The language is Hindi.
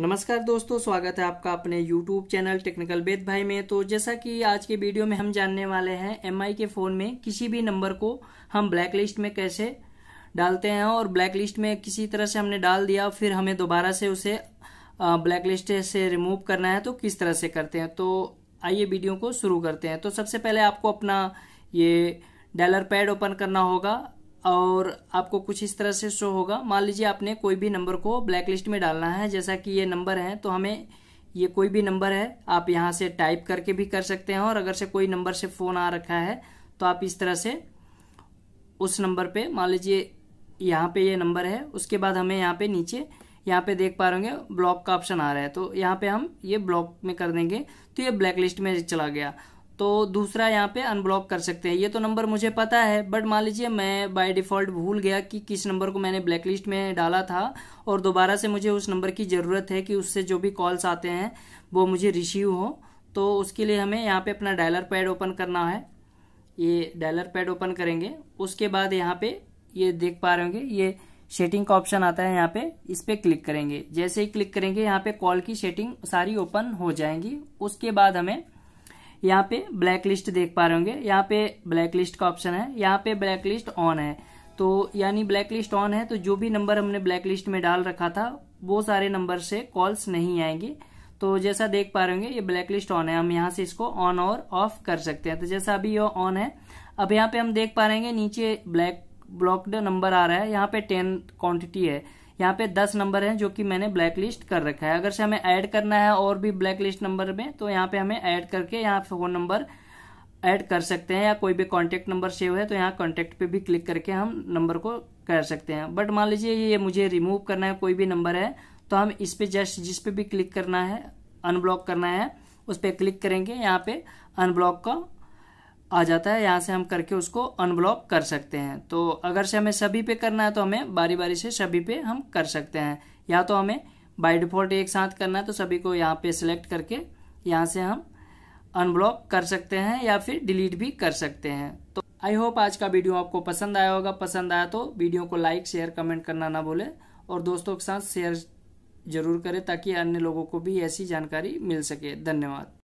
नमस्कार दोस्तों स्वागत है आपका अपने YouTube चैनल टेक्निकल बेद भाई में तो जैसा कि आज के वीडियो में हम जानने वाले हैं एम के फ़ोन में किसी भी नंबर को हम ब्लैक लिस्ट में कैसे डालते हैं और ब्लैक लिस्ट में किसी तरह से हमने डाल दिया फिर हमें दोबारा से उसे ब्लैक लिस्ट से रिमूव करना है तो किस तरह से करते हैं तो आइए वीडियो को शुरू करते हैं तो सबसे पहले आपको अपना ये डायलर पैड ओपन करना होगा और आपको कुछ इस तरह से शो होगा मान लीजिए आपने कोई भी नंबर को ब्लैक लिस्ट में डालना है जैसा कि ये नंबर है तो हमें ये कोई भी नंबर है आप यहाँ से टाइप करके भी कर सकते हैं और अगर से कोई नंबर से फ़ोन आ रखा है तो आप इस तरह से उस नंबर पे मान लीजिए यहाँ पे ये नंबर है उसके बाद हमें यहाँ पे नीचे यहाँ पे देख पा रहे ब्लॉक का ऑप्शन आ रहा है तो यहाँ पे हम ये ब्लॉक में कर देंगे तो ये ब्लैक लिस्ट में चला गया तो दूसरा यहाँ पे अनब्लॉक कर सकते हैं ये तो नंबर मुझे पता है बट मान लीजिए मैं बाय डिफ़ॉल्ट भूल गया कि किस नंबर को मैंने ब्लैक लिस्ट में डाला था और दोबारा से मुझे उस नंबर की ज़रूरत है कि उससे जो भी कॉल्स आते हैं वो मुझे रिसीव हो तो उसके लिए हमें यहाँ पे अपना डायलर पैड ओपन करना है ये डायलर पैड ओपन करेंगे उसके बाद यहाँ पे ये देख पा रहे होंगे ये सेटिंग का ऑप्शन आता है यहाँ पे इस पर क्लिक करेंगे जैसे ही क्लिक करेंगे यहाँ पे कॉल की सेटिंग सारी ओपन हो जाएंगी उसके बाद हमें यहाँ पे ब्लैक लिस्ट देख पा रहे होंगे यहाँ पे ब्लैक लिस्ट का ऑप्शन है यहाँ पे ब्लैक लिस्ट ऑन है तो यानी ब्लैक लिस्ट ऑन है तो जो भी नंबर हमने ब्लैक लिस्ट में डाल रखा था वो सारे नंबर से कॉल्स नहीं आएंगे तो जैसा देख पा रहे होंगे ये ब्लैक लिस्ट ऑन है हम यहाँ से इसको ऑन और ऑफ कर सकते हैं तो जैसा अभी ये ऑन है अब यहाँ पे हम देख पा रहे हैं नीचे ब्लैक ब्लॉक्ड नंबर आ रहा है यहाँ पे टेन क्वांटिटी है यहाँ पे दस नंबर है जो कि मैंने ब्लैक लिस्ट कर रखा है अगर से हमें ऐड करना है और भी ब्लैक लिस्ट नंबर में तो यहाँ पे हमें ऐड करके यहाँ फोन नंबर ऐड कर सकते हैं या कोई भी कॉन्टेक्ट नंबर सेव है तो यहाँ कॉन्टेक्ट पे भी क्लिक करके हम नंबर को कर सकते हैं बट मान लीजिए ये मुझे रिमूव करना है कोई भी नंबर है तो हम इस पे जस्ट जिस पे भी क्लिक करना है अनब्लॉक करना है उस पर क्लिक करेंगे यहाँ पे अनब्लॉक का आ जाता है यहाँ से हम करके उसको अनब्लॉक कर सकते हैं तो अगर से हमें सभी पे करना है तो हमें बारी बारी से सभी पे हम कर सकते हैं या तो हमें बाय डिफ़ॉल्ट एक साथ करना है तो सभी को यहाँ पे सिलेक्ट करके यहाँ से हम अनब्लॉक कर सकते हैं या फिर डिलीट भी कर सकते हैं तो आई होप आज का वीडियो आपको पसंद आया होगा पसंद आया तो वीडियो को लाइक शेयर कमेंट करना ना भूलें और दोस्तों के साथ शेयर जरूर करें ताकि अन्य लोगों को भी ऐसी जानकारी मिल सके धन्यवाद